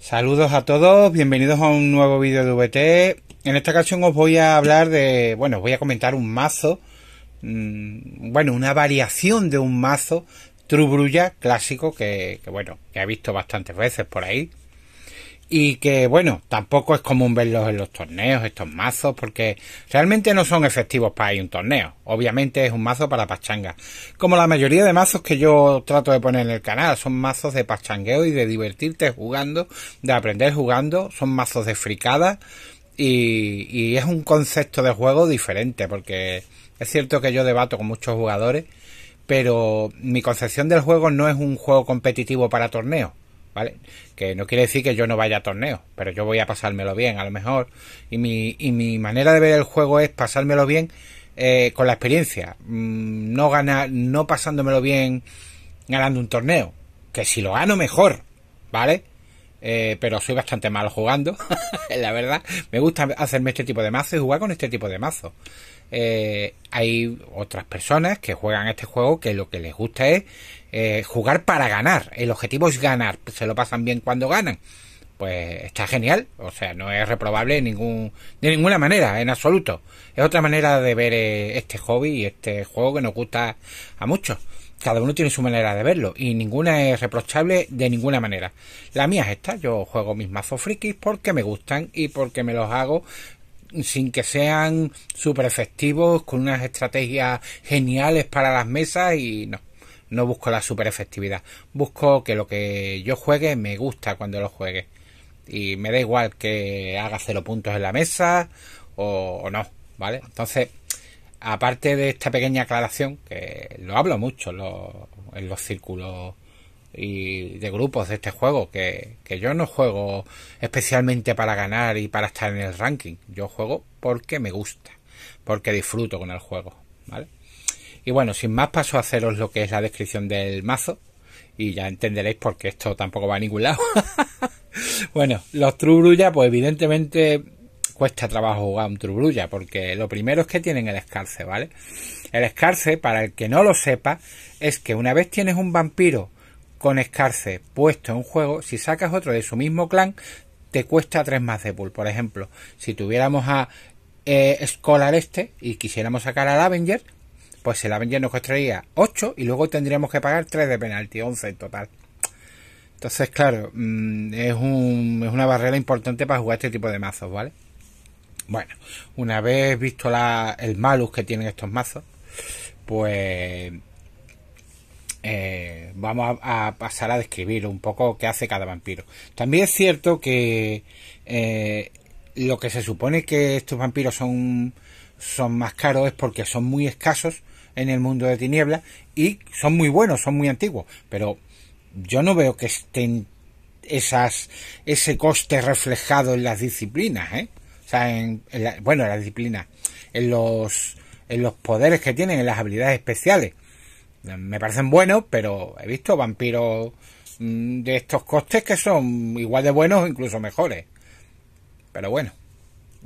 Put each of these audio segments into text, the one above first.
Saludos a todos, bienvenidos a un nuevo vídeo de VT. En esta ocasión os voy a hablar de, bueno, os voy a comentar un mazo, mm, bueno, una variación de un mazo Trubrulla clásico que, que, bueno, que he visto bastantes veces por ahí y que bueno, tampoco es común verlos en los torneos, estos mazos, porque realmente no son efectivos para ir a un torneo. Obviamente es un mazo para pachanga. Como la mayoría de mazos que yo trato de poner en el canal, son mazos de pachangueo y de divertirte jugando, de aprender jugando, son mazos de fricada y, y es un concepto de juego diferente, porque es cierto que yo debato con muchos jugadores, pero mi concepción del juego no es un juego competitivo para torneos ¿vale? Que no quiere decir que yo no vaya a torneo, pero yo voy a pasármelo bien, a lo mejor. Y mi, y mi manera de ver el juego es pasármelo bien eh, con la experiencia, mm, no ganar, no pasándomelo bien ganando un torneo, que si lo gano mejor, ¿vale? Eh, pero soy bastante malo jugando, la verdad. Me gusta hacerme este tipo de mazo y jugar con este tipo de mazo. Eh, hay otras personas que juegan este juego que lo que les gusta es eh, jugar para ganar. El objetivo es ganar, se lo pasan bien cuando ganan. Pues está genial, o sea, no es reprobable ningún, de ninguna manera, en absoluto. Es otra manera de ver este hobby y este juego que nos gusta a muchos cada uno tiene su manera de verlo y ninguna es reprochable de ninguna manera. La mía es esta, yo juego mis mazos frikis porque me gustan y porque me los hago sin que sean super efectivos, con unas estrategias geniales para las mesas y no, no busco la super efectividad. Busco que lo que yo juegue me gusta cuando lo juegue. Y me da igual que haga cero puntos en la mesa o no, ¿vale? Entonces, aparte de esta pequeña aclaración, que lo hablo mucho en los, círculos y de grupos de este juego, que, yo no juego especialmente para ganar y para estar en el ranking, yo juego porque me gusta, porque disfruto con el juego, ¿vale? Y bueno, sin más paso a haceros lo que es la descripción del mazo y ya entenderéis por qué esto tampoco va a ningún lado. bueno, los True Brulla, pues evidentemente cuesta trabajo jugar un Trubrulla, porque lo primero es que tienen el escarce, ¿vale? El escarce, para el que no lo sepa, es que una vez tienes un vampiro con escarce puesto en juego, si sacas otro de su mismo clan, te cuesta 3 más de pool. Por ejemplo, si tuviéramos a eh, este y quisiéramos sacar al Avenger, pues el Avenger nos costaría 8 y luego tendríamos que pagar 3 de penalti, 11 en total. Entonces, claro, mm, es, un, es una barrera importante para jugar este tipo de mazos, ¿vale? Bueno, una vez visto el malus que tienen estos mazos, pues eh, vamos a, pasar a describir un poco qué hace cada vampiro. También es cierto que eh, lo que se supone que estos vampiros son, son más caros es porque son muy escasos en el mundo de tinieblas y son muy buenos, son muy antiguos, pero yo no veo que estén esas, ese coste reflejado en las disciplinas, ¿eh? en, bueno, la disciplina, en los, en los poderes que tienen, en las habilidades especiales. Me parecen buenos, pero he visto vampiros mm, de estos costes que son igual de buenos incluso mejores. Pero bueno,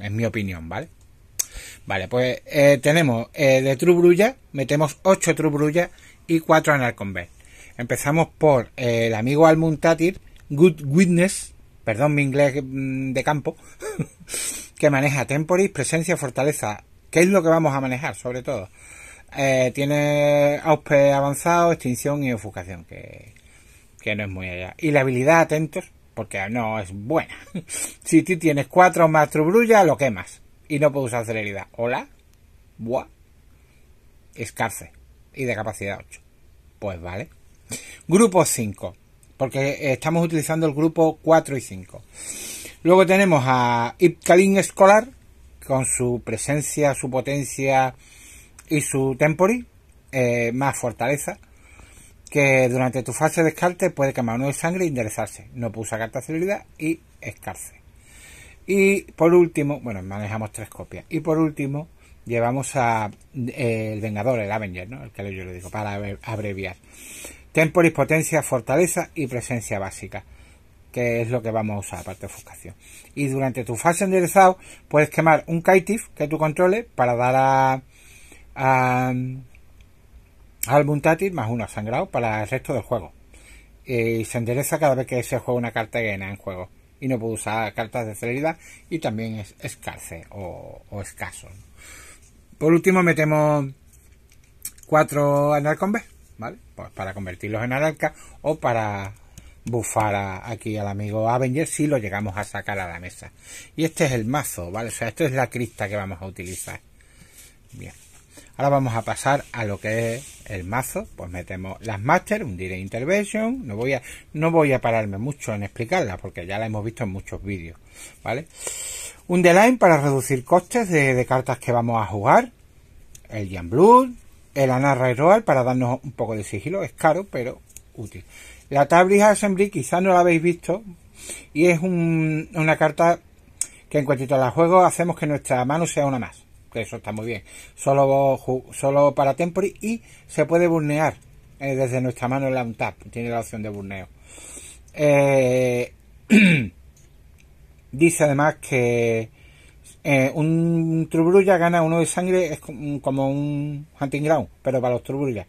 es mi opinión, ¿vale? Vale, pues eh, tenemos eh, de Trubrulla, metemos 8 Trubrulla y 4 Anarconvert. Empezamos por eh, el amigo Almuntatir, Good Witness, perdón mi inglés mm, de campo, que maneja Temporis, Presencia, Fortaleza. ¿Qué es lo que vamos a manejar, sobre todo? Eh, tiene Auspe avanzado, Extinción y Ofuscación, que, no es muy allá. Y la habilidad Atentos, porque no es buena. si tú tienes cuatro más Trubrulla, lo quemas. Y no puedes usar celeridad. ¿Hola? ¿Buah? Escarce. Y de capacidad 8. Pues vale. Grupo 5. Porque estamos utilizando el grupo 4 y 5. Luego tenemos a Ipkalin Escolar, con su presencia, su potencia y su tempori, eh, más fortaleza, que durante tu fase de descarte puede quemar uno de sangre e enderezarse. No puse carta de celeridad y escarce. Y por último, bueno, manejamos tres copias. Y por último, llevamos a eh, el Vengador, el Avenger, ¿no? El que yo le digo, para abreviar. Temporis, potencia, fortaleza y presencia básica que es lo que vamos a usar, aparte de ofuscación. Y durante tu fase enderezado, puedes quemar un kaitif que tú controles para dar a, a más uno sangrado para el resto del juego. Y se endereza cada vez que se juega una carta llena en juego. Y no puede usar cartas de celeridad y también es escarce o, o escaso. Por último, metemos cuatro anarcombes, ¿vale? Pues para convertirlos en anarca o para bufar aquí al amigo Avenger si lo llegamos a sacar a la mesa. Y este es el mazo, ¿vale? O sea, esto es la crista que vamos a utilizar. Bien. Ahora vamos a pasar a lo que es el mazo. Pues metemos las Master, un Direct Intervention. No voy, a, no voy a pararme mucho en explicarla porque ya la hemos visto en muchos vídeos, ¿vale? Un deline para reducir costes de, cartas que vamos a jugar. El Jan el Anarra y para darnos un poco de sigilo. Es caro, pero útil. La Tabriz Assembly quizás no la habéis visto y es una carta que en cuanto a los juegos hacemos que nuestra mano sea una más. eso está muy bien. Solo, solo para Tempori y se puede burnear eh, desde nuestra mano en la untap. Tiene la opción de burneo. Eh, dice además que eh, un Trubrulla gana uno de sangre, es como un hunting ground, pero para los Trubrujas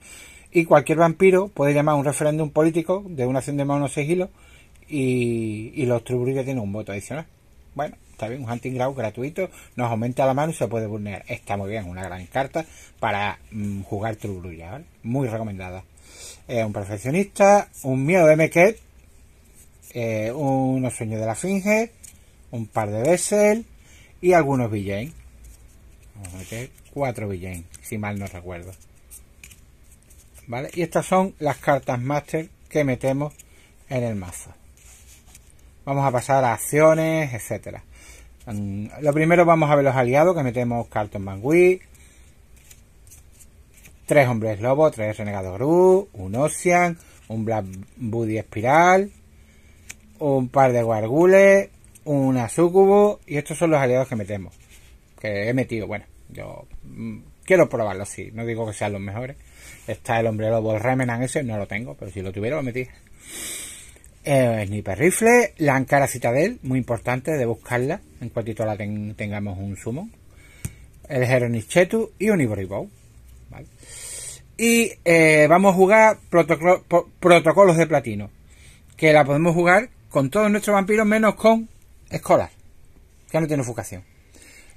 y cualquier vampiro puede llamar a un referéndum político de una acción de mano sigilo y, y los que tienen un voto adicional. Bueno, está bien, un hunting ground gratuito, nos aumenta la mano y se puede burnear. Está muy bien, una gran carta para mm, jugar Trubrulla, Muy recomendada. un perfeccionista, un miedo de mequet, eh, unos sueños de la Finge, un par de Bessel y algunos Villain. Vamos a meter cuatro Villain, si mal no recuerdo. Y estas son las cartas máster que metemos en el mazo. Vamos a pasar a acciones, etcétera. Mm, lo primero vamos a ver los aliados que metemos Carlton Mangui, tres hombres lobo, tres renegados gru, un Ocean, un Black Buddy espiral, un par de guargules, Un sucubo y estos son los aliados que metemos. Que he metido, bueno, yo mm, quiero probarlos, sí, no digo que sean los mejores, Está el hombre lobo, el Remenan ese, no lo tengo, pero si lo tuviera lo metí. Eh, el sniper rifle, la Ankara Citadel, muy importante de buscarla en cuantito la tengamos un sumo. El Heronis Chetu y un Bowl Y eh, vamos a jugar protocolos de platino, que la podemos jugar con todos nuestros vampiros menos con Escolar, que no tiene fucación.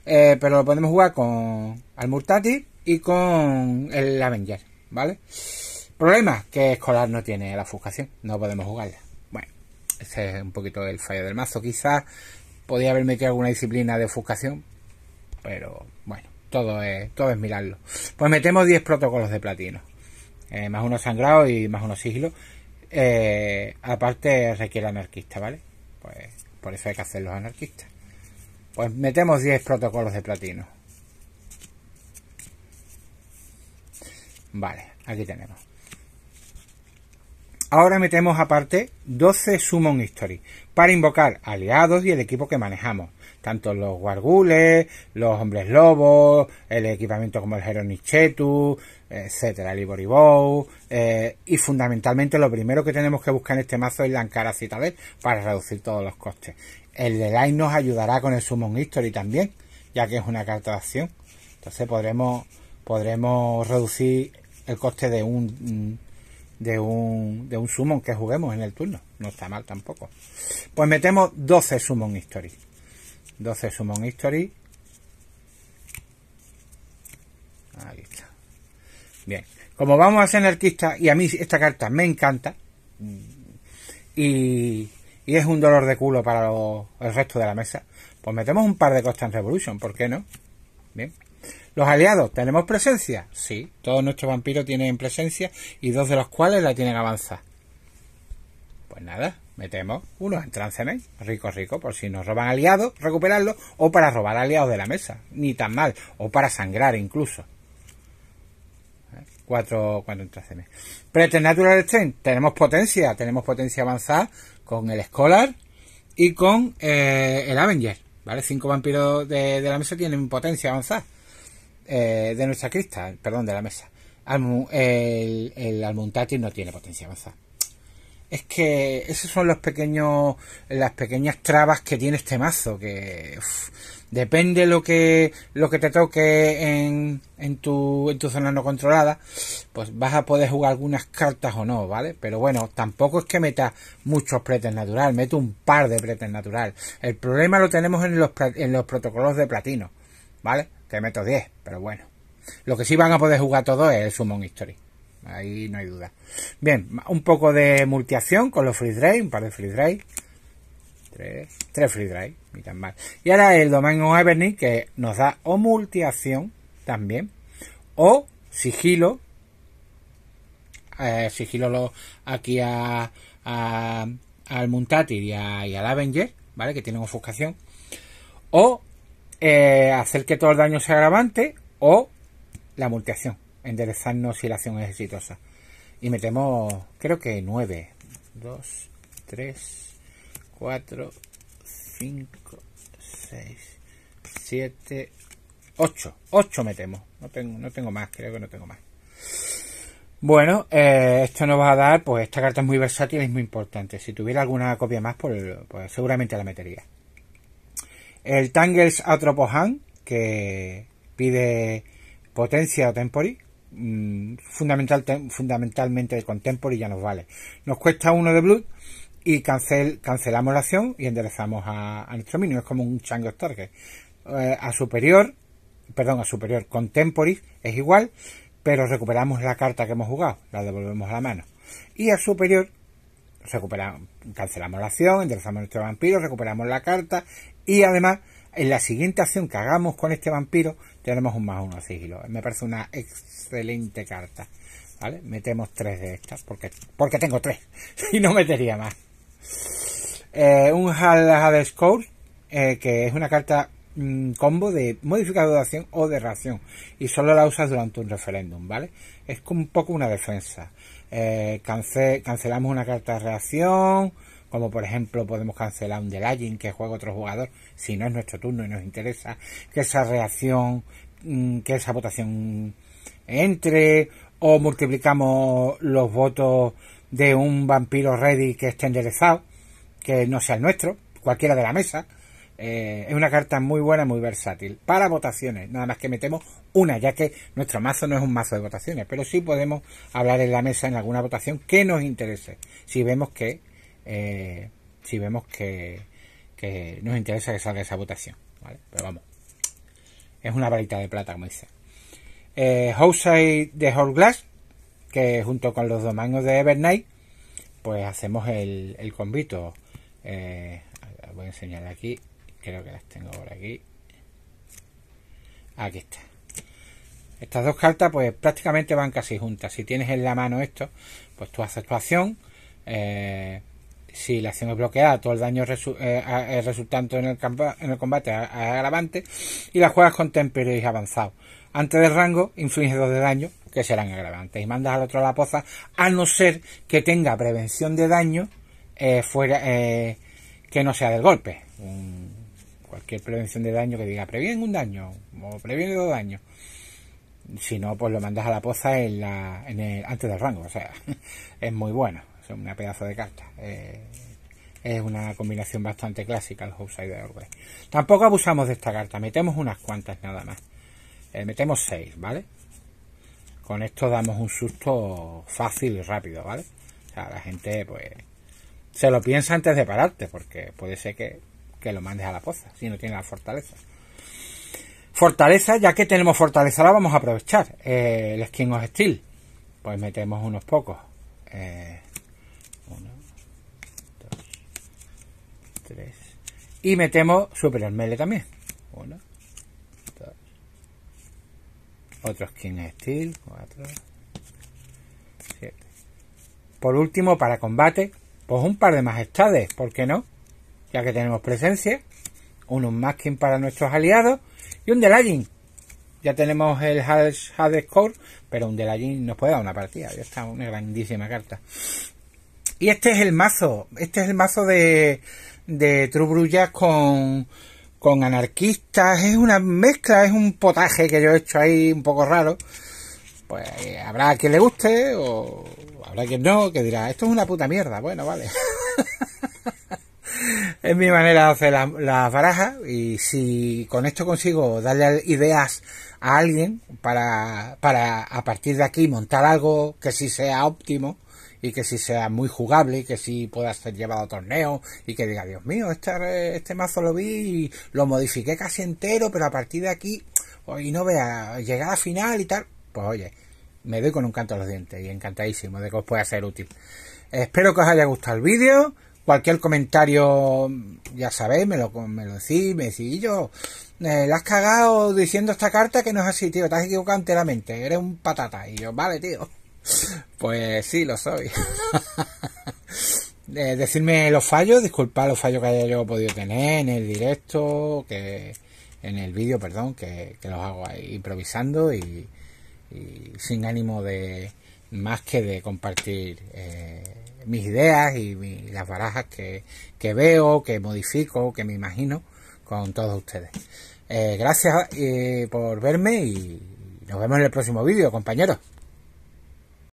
Eh, pero lo podemos jugar con Almurtati y con el Avenger. ¿vale? Problema, que escolar no tiene la ofuscación, no podemos jugarla. Bueno, ese es un poquito el fallo del mazo. Quizás podía haber metido alguna disciplina de ofuscación, pero bueno, todo es, todo es mirarlo. Pues metemos 10 protocolos de platino, eh, más uno sangrado y más uno sigilo. Eh, aparte requiere anarquista, ¿vale? Pues por eso hay que hacer los anarquistas. Pues metemos 10 protocolos de platino. Vale, aquí tenemos. Ahora metemos aparte 12 Summon History para invocar aliados y el equipo que manejamos. Tanto los Wargules, los Hombres Lobos, el equipamiento como el Heronichetu, etcétera, el Iboribow. Eh, y fundamentalmente lo primero que tenemos que buscar en este mazo es la Ankara Citadel para reducir todos los costes. El de nos ayudará con el Summon History también, ya que es una carta de acción. Entonces podremos podremos reducir el coste de un de un, de un summon que juguemos en el turno. No está mal tampoco. Pues metemos 12 summon history. 12 summon history. Ahí está. Bien. Como vamos a ser anarquista y a mí esta carta me encanta, y, y es un dolor de culo para el resto de la mesa, pues metemos un par de Constant Revolution, ¿por qué no? Bien. Los aliados, ¿tenemos presencia? Sí, todos nuestros vampiros tienen presencia y dos de los cuales la tienen avanzada. Pues nada, metemos uno en rico, rico, por si nos roban aliados, recuperarlos, o para robar aliados de la mesa, ni tan mal, o para sangrar incluso. Eh, cuatro, cuatro en ¿Pretend natural strength? tenemos potencia, tenemos potencia avanzada con el Scholar y con eh, el Avenger, ¿vale? Cinco vampiros de, de la mesa tienen potencia avanzada. Eh, de nuestra crista, perdón, de la mesa. el, el no tiene potencia avanzada. Es que esos son los pequeños, las pequeñas trabas que tiene este mazo, que depende lo que, lo que te toque en, en, tu, en tu zona no controlada, pues vas a poder jugar algunas cartas o no, ¿vale? Pero bueno, tampoco es que meta muchos pretes natural, meto un par de pretes natural. El problema lo tenemos en los, en los protocolos de platino, ¿vale? que meto 10, pero bueno. Lo que sí van a poder jugar todos es el Summon History. Ahí no hay duda. Bien, un poco de multiacción con los free drive, un par de free drive. Tres, tres free drive, ni tan mal. Y ahora el Domain of Everning que nos da o multiacción también, o sigilo. Eh, sigilo aquí a, al Muntatir y, y al Avenger, ¿vale? Que tienen ofuscación. O eh, hacer que todo el daño sea agravante o la multiación, enderezarnos si la acción es exitosa. Y metemos, creo que 9, 2, 3, 4, 5, 6, 7, 8. 8 metemos. No tengo, no tengo más, creo que no tengo más. Bueno, eh, esto nos va a dar, pues esta carta es muy versátil y es muy importante. Si tuviera alguna copia más, pues, pues seguramente la metería. El Tangles Atropohan, que pide potencia o tempori, mm, fundamentalmente con tempori ya nos vale. Nos cuesta uno de blood y cancelamos la acción y enderezamos a, nuestro minion. Es como un of Target. Eh, a superior, perdón, a superior con es igual, pero recuperamos la carta que hemos jugado, la devolvemos a la mano. Y a superior recuperamos, cancelamos la acción, enderezamos nuestro vampiro, recuperamos la carta y además en la siguiente acción que hagamos con este vampiro tenemos un más uno a sigilo. Me parece una excelente carta. ¿Vale? Metemos tres de estas porque, porque tengo tres y no metería más. Eh, un of Score eh, que es una carta mm, combo de modificador de acción o de ración y solo la usas durante un referéndum, ¿vale? Es un poco una defensa. Eh, cancelamos una carta de reacción, como por ejemplo podemos cancelar un delaying que juega otro jugador si no es nuestro turno y nos interesa que esa reacción, mm, que esa votación entre, o multiplicamos los votos de un vampiro ready que esté enderezado, que no sea el nuestro, cualquiera de la mesa, eh, es una carta muy buena, muy versátil. Para votaciones, nada más que metemos una, ya que nuestro mazo no es un mazo de votaciones, pero sí podemos hablar en la mesa en alguna votación que nos interese. Si vemos que, eh, si vemos que, nos interesa que salga esa votación. ¿vale? Pero vamos, es una varita de plata, como dice. Eh, de de Glass, que junto con los dos mangos de Evernight, pues hacemos el, el convito. Eh, voy a enseñar aquí creo que las tengo por aquí. Aquí está. Estas dos cartas pues prácticamente van casi juntas. Si tienes en la mano esto, pues tú haces tu acción. Eh, si la acción es bloqueada, todo el daño eh, resultante en el, combate es agravante y la juegas con y avanzado. Antes del rango, infliges dos de daño, que serán agravantes, y mandas al otro a la poza, a no ser que tenga prevención de daño eh, fuera que no sea del golpe cualquier prevención de daño que diga previene un daño o previene dos daños. Si no, pues lo mandas a la poza en la, antes del rango. O sea, es muy bueno. Es una pedazo de carta. Eh, es una combinación bastante clásica los outside Tampoco abusamos de esta carta. Metemos unas cuantas nada más. Eh, metemos seis, ¿vale? Con esto damos un susto fácil y rápido, ¿vale? O sea, la gente, pues, se lo piensa antes de pararte, porque puede ser que que lo mandes a la poza, si no tiene la fortaleza. Fortaleza, ya que tenemos fortaleza, la vamos a aprovechar. Eh, el skin of steel, pues metemos unos pocos. Eh, uno, dos, tres. Y metemos super melee también. Uno, dos. Otro skin of steel, cuatro, siete. Por último, para combate, pues un par de majestades, ¿por qué no? ya que tenemos presencia, Un Unmasking para nuestros aliados y un delaying. Ya tenemos el Hades pero un delaying nos puede dar una partida. Ya está, una grandísima carta. Y este es el mazo, este es el mazo de, de True con, con anarquistas. Es una mezcla, es un potaje que yo he hecho ahí un poco raro. Pues eh, habrá quien le guste o habrá quien no, que dirá, esto es una puta mierda. Bueno, vale. es mi manera de hacer las la barajas y si con esto consigo darle ideas a alguien para, para a partir de aquí montar algo que sí sea óptimo y que si sea muy jugable y que si pueda ser llevado a torneo y que diga Dios mío este, este mazo lo vi y lo modifiqué casi entero pero a partir de aquí hoy no vea a final y tal pues oye me doy con un canto a los dientes y encantadísimo de que os pueda ser útil espero que os haya gustado el vídeo cualquier comentario, ya sabéis, me lo, me lo decís, me decís, yo, eh, le has cagado diciendo esta carta que no es así, tío, te has equivocado enteramente, eres un patata. Y yo, vale, tío. Pues sí, lo soy. eh, decirme los fallos, disculpad los fallos que haya yo podido tener en el directo, que en el vídeo, perdón, que, que, los hago ahí improvisando y, y, sin ánimo de más que de compartir. Eh, mis ideas y las barajas que, veo, que modifico, que me imagino con todos ustedes. Eh, gracias eh, por verme y nos vemos en el próximo vídeo, compañeros.